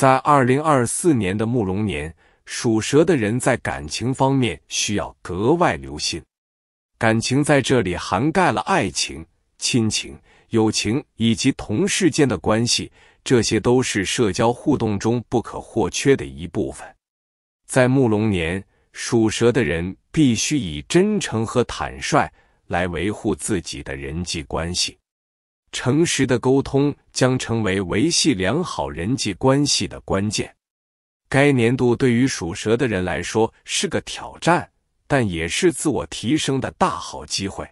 在二零二四年的木龙年，属蛇的人在感情方面需要格外留心。感情在这里涵盖了爱情、亲情、友情以及同事间的关系，这些都是社交互动中不可或缺的一部分。在木龙年，属蛇的人必须以真诚和坦率来维护自己的人际关系。诚实的沟通将成为维系良好人际关系的关键。该年度对于属蛇的人来说是个挑战，但也是自我提升的大好机会。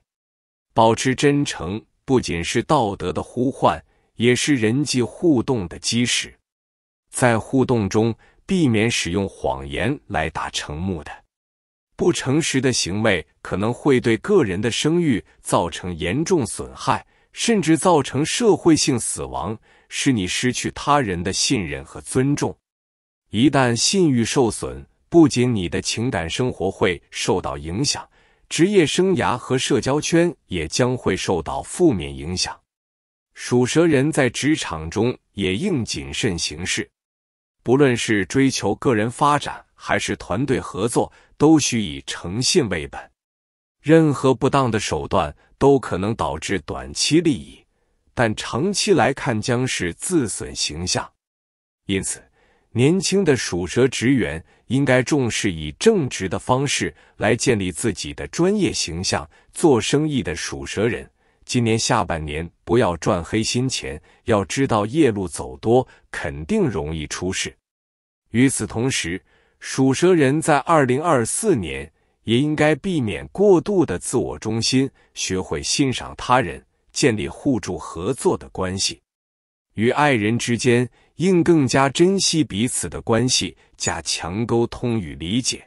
保持真诚不仅是道德的呼唤，也是人际互动的基石。在互动中，避免使用谎言来打成目的。不诚实的行为可能会对个人的声誉造成严重损害。甚至造成社会性死亡，使你失去他人的信任和尊重。一旦信誉受损，不仅你的情感生活会受到影响，职业生涯和社交圈也将会受到负面影响。属蛇人在职场中也应谨慎行事，不论是追求个人发展还是团队合作，都需以诚信为本。任何不当的手段都可能导致短期利益，但长期来看将是自损形象。因此，年轻的属蛇职员应该重视以正直的方式来建立自己的专业形象。做生意的属蛇人，今年下半年不要赚黑心钱，要知道夜路走多，肯定容易出事。与此同时，属蛇人在二零二四年。也应该避免过度的自我中心，学会欣赏他人，建立互助合作的关系。与爱人之间应更加珍惜彼此的关系，加强沟通与理解。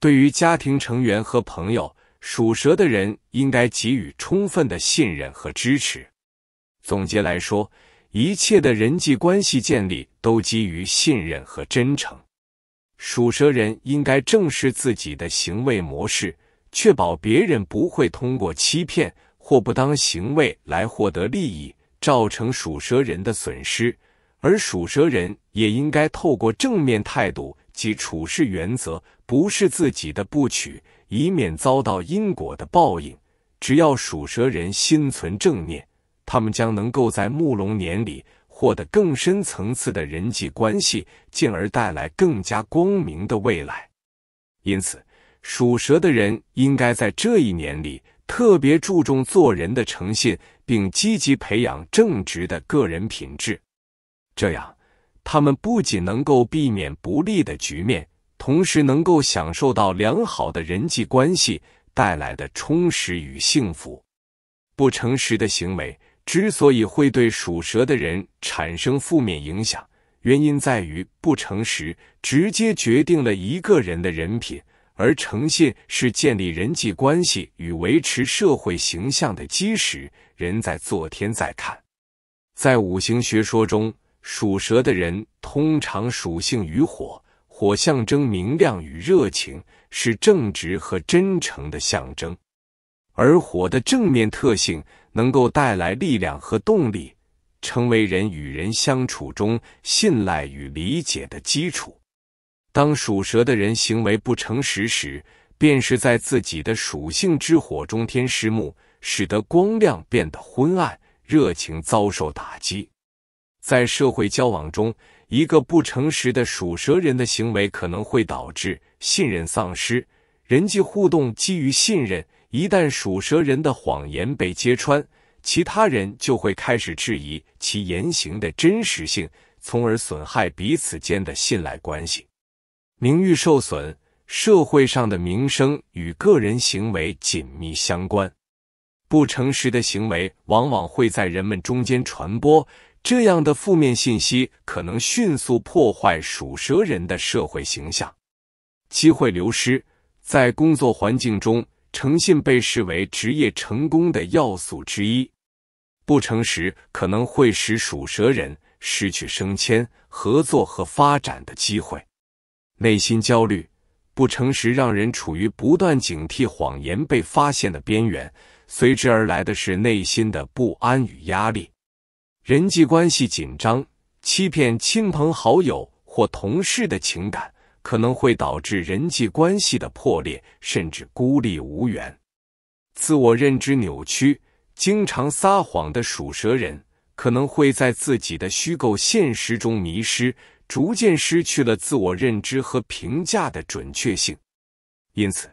对于家庭成员和朋友，属蛇的人应该给予充分的信任和支持。总结来说，一切的人际关系建立都基于信任和真诚。属蛇人应该正视自己的行为模式，确保别人不会通过欺骗或不当行为来获得利益，造成属蛇人的损失。而属蛇人也应该透过正面态度及处事原则，不是自己的不取，以免遭到因果的报应。只要属蛇人心存正念，他们将能够在木龙年里。获得更深层次的人际关系，进而带来更加光明的未来。因此，属蛇的人应该在这一年里特别注重做人的诚信，并积极培养正直的个人品质。这样，他们不仅能够避免不利的局面，同时能够享受到良好的人际关系带来的充实与幸福。不诚实的行为。之所以会对属蛇的人产生负面影响，原因在于不诚实直接决定了一个人的人品，而诚信是建立人际关系与维持社会形象的基石。人在做，天在看。在五行学说中，属蛇的人通常属性于火，火象征明亮与热情，是正直和真诚的象征，而火的正面特性。能够带来力量和动力，成为人与人相处中信赖与理解的基础。当属蛇的人行为不诚实时，便是在自己的属性之火中添湿木，使得光亮变得昏暗，热情遭受打击。在社会交往中，一个不诚实的属蛇人的行为可能会导致信任丧失，人际互动基于信任。一旦属蛇人的谎言被揭穿，其他人就会开始质疑其言行的真实性，从而损害彼此间的信赖关系，名誉受损。社会上的名声与个人行为紧密相关，不诚实的行为往往会在人们中间传播，这样的负面信息可能迅速破坏属蛇人的社会形象。机会流失在工作环境中。诚信被视为职业成功的要素之一，不诚实可能会使属蛇人失去升迁、合作和发展的机会。内心焦虑，不诚实让人处于不断警惕谎言被发现的边缘，随之而来的是内心的不安与压力。人际关系紧张，欺骗亲朋好友或同事的情感。可能会导致人际关系的破裂，甚至孤立无援；自我认知扭曲，经常撒谎的属蛇人可能会在自己的虚构现实中迷失，逐渐失去了自我认知和评价的准确性。因此，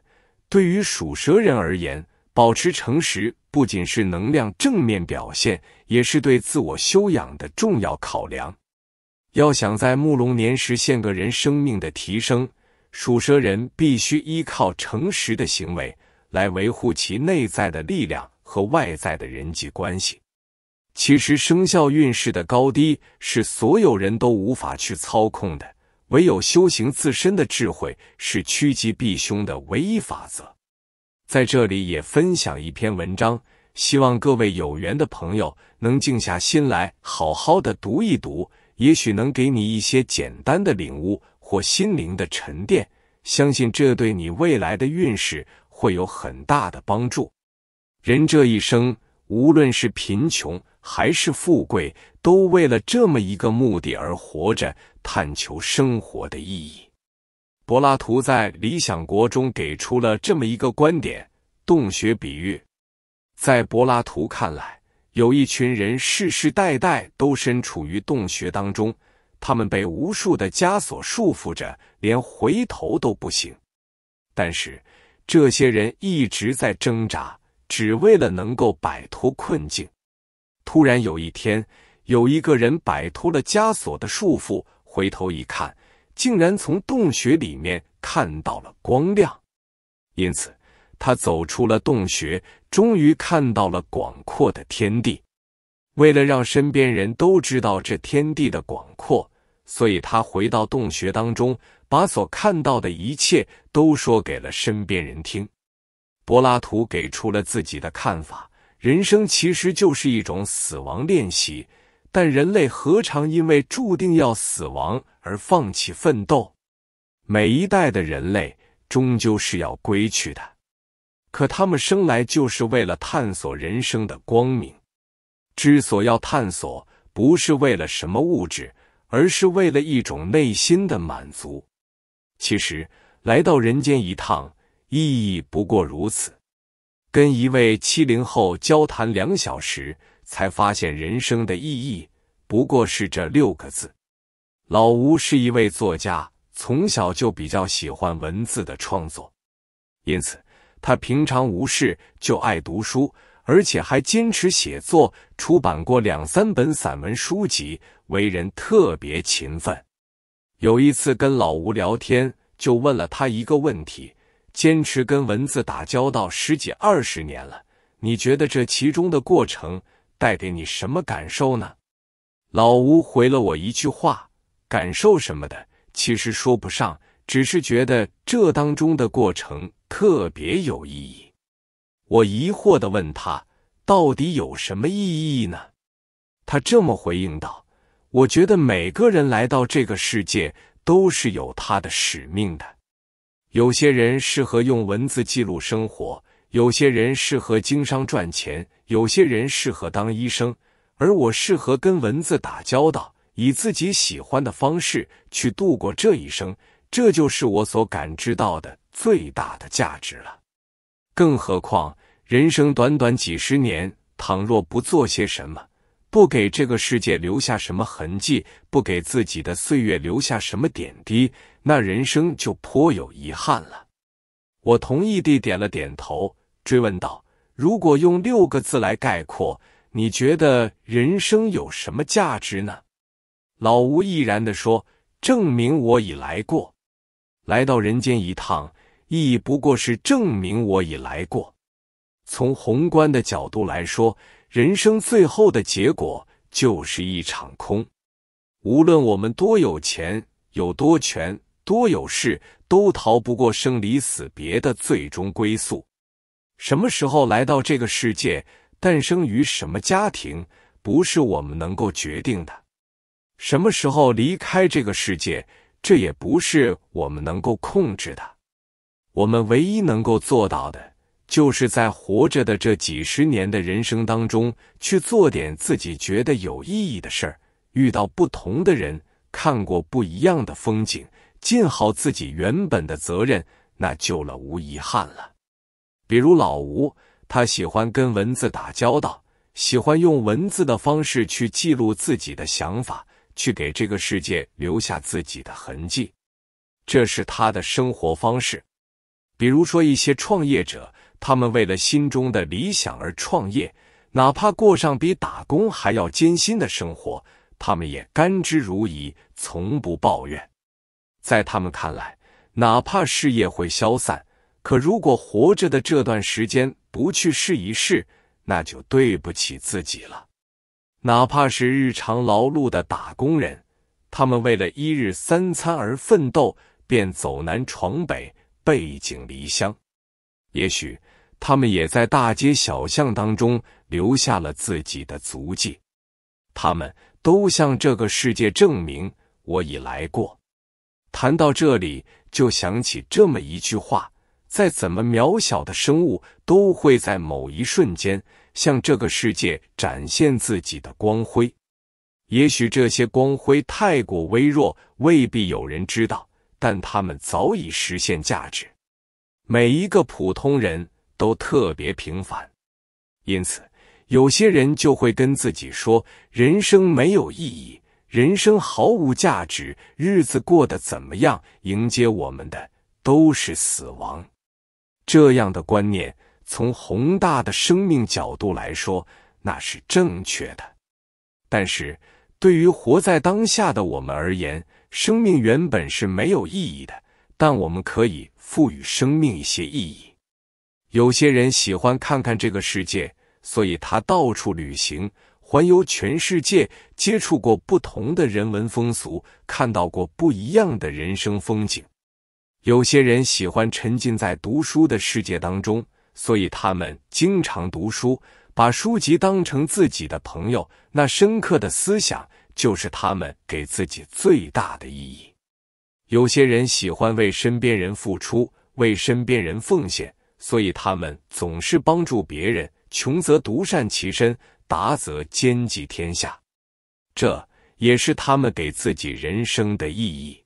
对于属蛇人而言，保持诚实不仅是能量正面表现，也是对自我修养的重要考量。要想在木龙年实现个人生命的提升，属蛇人必须依靠诚实的行为来维护其内在的力量和外在的人际关系。其实，生肖运势的高低是所有人都无法去操控的，唯有修行自身的智慧是趋吉避凶的唯一法则。在这里也分享一篇文章，希望各位有缘的朋友能静下心来好好的读一读。也许能给你一些简单的领悟或心灵的沉淀，相信这对你未来的运势会有很大的帮助。人这一生，无论是贫穷还是富贵，都为了这么一个目的而活着，探求生活的意义。柏拉图在《理想国》中给出了这么一个观点：洞穴比喻。在柏拉图看来，有一群人，世世代代都身处于洞穴当中，他们被无数的枷锁束缚着，连回头都不行。但是，这些人一直在挣扎，只为了能够摆脱困境。突然有一天，有一个人摆脱了枷锁的束缚，回头一看，竟然从洞穴里面看到了光亮，因此他走出了洞穴。终于看到了广阔的天地。为了让身边人都知道这天地的广阔，所以他回到洞穴当中，把所看到的一切都说给了身边人听。柏拉图给出了自己的看法：人生其实就是一种死亡练习。但人类何尝因为注定要死亡而放弃奋斗？每一代的人类终究是要归去的。可他们生来就是为了探索人生的光明。之所要探索，不是为了什么物质，而是为了一种内心的满足。其实，来到人间一趟，意义不过如此。跟一位七零后交谈两小时，才发现人生的意义不过是这六个字。老吴是一位作家，从小就比较喜欢文字的创作，因此。他平常无事就爱读书，而且还坚持写作，出版过两三本散文书籍，为人特别勤奋。有一次跟老吴聊天，就问了他一个问题：坚持跟文字打交道十几二十年了，你觉得这其中的过程带给你什么感受呢？老吴回了我一句话：“感受什么的，其实说不上。”只是觉得这当中的过程特别有意义。我疑惑的问他：“到底有什么意义呢？”他这么回应道：“我觉得每个人来到这个世界都是有他的使命的。有些人适合用文字记录生活，有些人适合经商赚钱，有些人适合当医生，而我适合跟文字打交道，以自己喜欢的方式去度过这一生。”这就是我所感知到的最大的价值了。更何况人生短短几十年，倘若不做些什么，不给这个世界留下什么痕迹，不给自己的岁月留下什么点滴，那人生就颇有遗憾了。我同意地点了点头，追问道：“如果用六个字来概括，你觉得人生有什么价值呢？”老吴毅然地说：“证明我已来过。”来到人间一趟，亦不过是证明我已来过。从宏观的角度来说，人生最后的结果就是一场空。无论我们多有钱、有多权、多有势，都逃不过生离死别的最终归宿。什么时候来到这个世界，诞生于什么家庭，不是我们能够决定的。什么时候离开这个世界？这也不是我们能够控制的，我们唯一能够做到的就是在活着的这几十年的人生当中，去做点自己觉得有意义的事儿，遇到不同的人，看过不一样的风景，尽好自己原本的责任，那就了无遗憾了。比如老吴，他喜欢跟文字打交道，喜欢用文字的方式去记录自己的想法。去给这个世界留下自己的痕迹，这是他的生活方式。比如说一些创业者，他们为了心中的理想而创业，哪怕过上比打工还要艰辛的生活，他们也甘之如饴，从不抱怨。在他们看来，哪怕事业会消散，可如果活着的这段时间不去试一试，那就对不起自己了。哪怕是日常劳碌的打工人，他们为了一日三餐而奋斗，便走南闯北，背井离乡。也许他们也在大街小巷当中留下了自己的足迹。他们都向这个世界证明：我已来过。谈到这里，就想起这么一句话：再怎么渺小的生物，都会在某一瞬间。向这个世界展现自己的光辉，也许这些光辉太过微弱，未必有人知道，但他们早已实现价值。每一个普通人都特别平凡，因此有些人就会跟自己说：人生没有意义，人生毫无价值，日子过得怎么样，迎接我们的都是死亡。这样的观念。从宏大的生命角度来说，那是正确的。但是，对于活在当下的我们而言，生命原本是没有意义的。但我们可以赋予生命一些意义。有些人喜欢看看这个世界，所以他到处旅行，环游全世界，接触过不同的人文风俗，看到过不一样的人生风景。有些人喜欢沉浸在读书的世界当中。所以他们经常读书，把书籍当成自己的朋友。那深刻的思想，就是他们给自己最大的意义。有些人喜欢为身边人付出，为身边人奉献，所以他们总是帮助别人。穷则独善其身，达则兼济天下，这也是他们给自己人生的意义。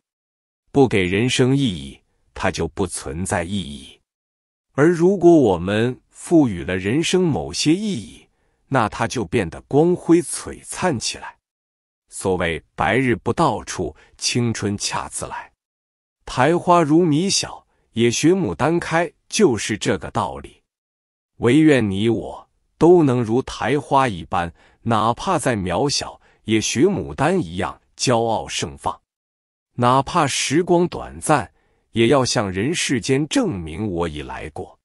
不给人生意义，它就不存在意义。而如果我们赋予了人生某些意义，那它就变得光辉璀璨起来。所谓“白日不到处，青春恰自来。苔花如米小，也学牡丹开”，就是这个道理。唯愿你我都能如苔花一般，哪怕再渺小，也学牡丹一样骄傲盛放；哪怕时光短暂。也要向人世间证明我已来过。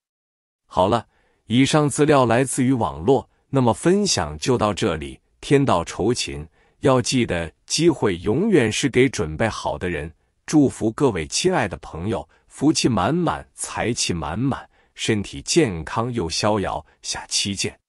好了，以上资料来自于网络，那么分享就到这里。天道酬勤，要记得机会永远是给准备好的人。祝福各位亲爱的朋友，福气满满，财气满满，身体健康又逍遥。下期见。